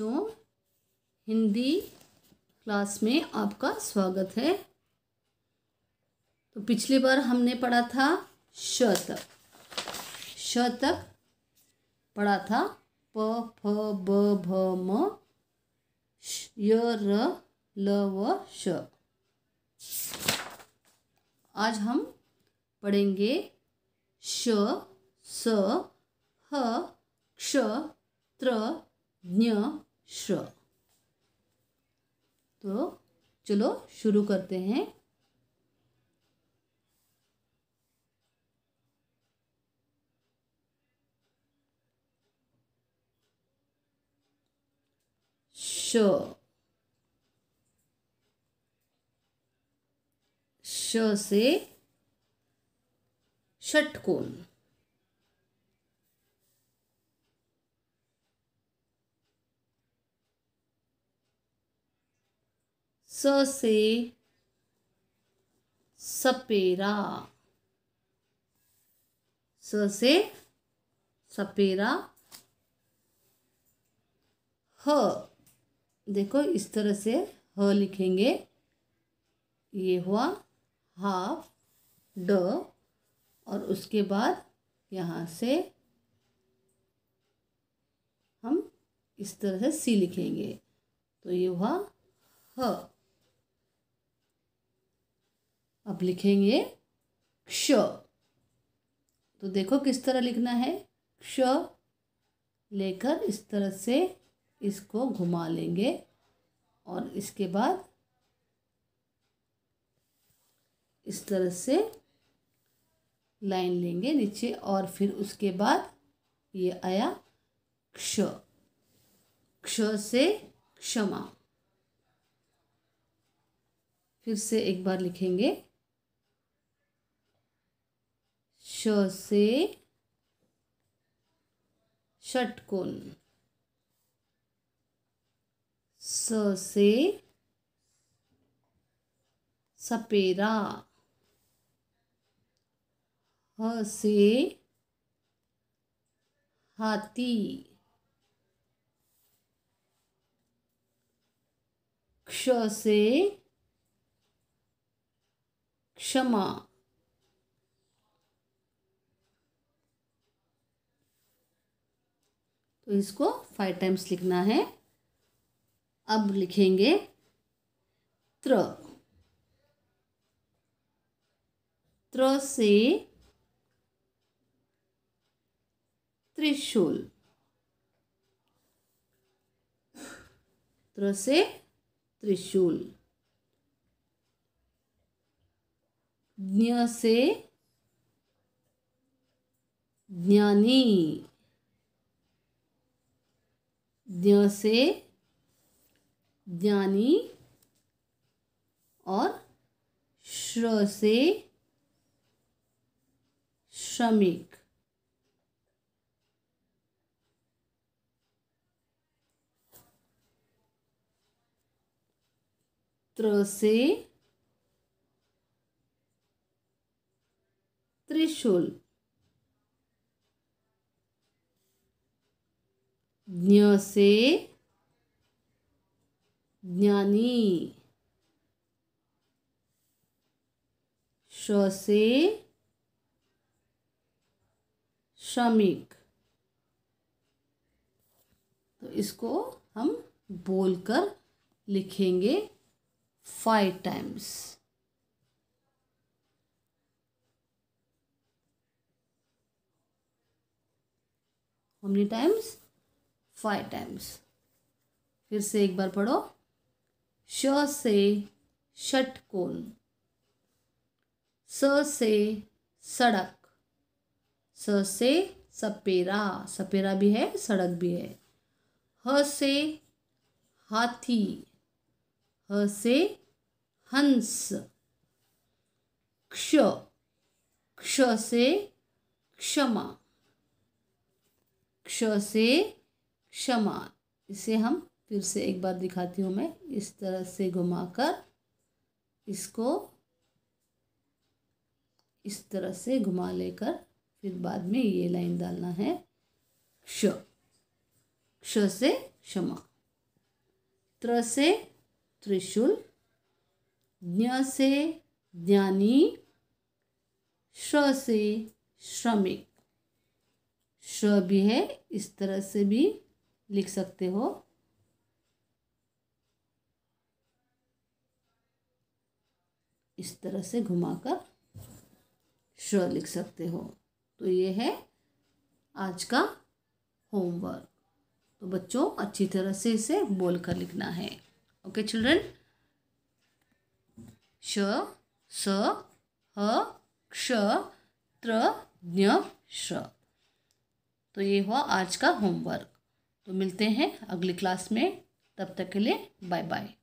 बच्चों हिंदी क्लास में आपका स्वागत है तो पिछली बार हमने पढ़ा था श तक श तक पढ़ा था प फ ब भ म य र ल व श आज हम पढ़ेंगे श स ह क्ष त्र ज्ञ श्र तो चलो शुरू करते हैं श श से षटकोण स से सपेरा स से सपेरा ह देखो इस तरह से ह लिखेंगे ये हुआ हाफ ड और उसके बाद यहाँ से हम इस तरह से सी लिखेंगे तो ये हुआ ह अब लिखेंगे क्ष तो देखो किस तरह लिखना है क्ष लेकर इस तरह से इसको घुमा लेंगे और इसके बाद इस तरह से लाइन लेंगे नीचे और फिर उसके बाद ये आया क्ष क्ष से क्षमा फिर से एक बार लिखेंगे से षटकोण स से सपेरा ह से हाथी क्ष से क्षमा तो इसको फाइव टाइम्स लिखना है अब लिखेंगे त्र त्र से त्रिशूल त्र से त्रिशूल ज्ञ से ज्ञानी से ज्ञानी और श्र से श्रमिक त्र से त्रिशूल ज्ञ से ज्ञानी श से श्रमिक तो इसको हम बोलकर लिखेंगे five times how times five times फिर से एक बार पढ़ो श से षटकोण स से सड़क स से सपेरा सपेरा भी है सड़क भी है ह से हाथी ह से हंस क्ष क्ष से क्षमा क्ष से समान इसे हम फिर से एक बार दिखाती हूँ मैं इस तरह से घुमाकर इसको इस तरह से घुमा लेकर फिर बाद में ये लाइन डालना है क्ष क्ष से क्षमा त्र से त्रिशूल ज्ञ से ज्ञानी श से श्रमिक श भी है इस तरह से भी लिख सकते हो इस तरह से घुमाकर श लिख सकते हो तो ये है आज का होमवर्क तो बच्चों अच्छी तरह से इसे बोल कर लिखना है ओके चिल्ड्रन श स ह क्ष त्र ज्ञ श तो ये हुआ आज का होमवर्क तो मिलते हैं अगली क्लास में तब तक के लिए बाय बाय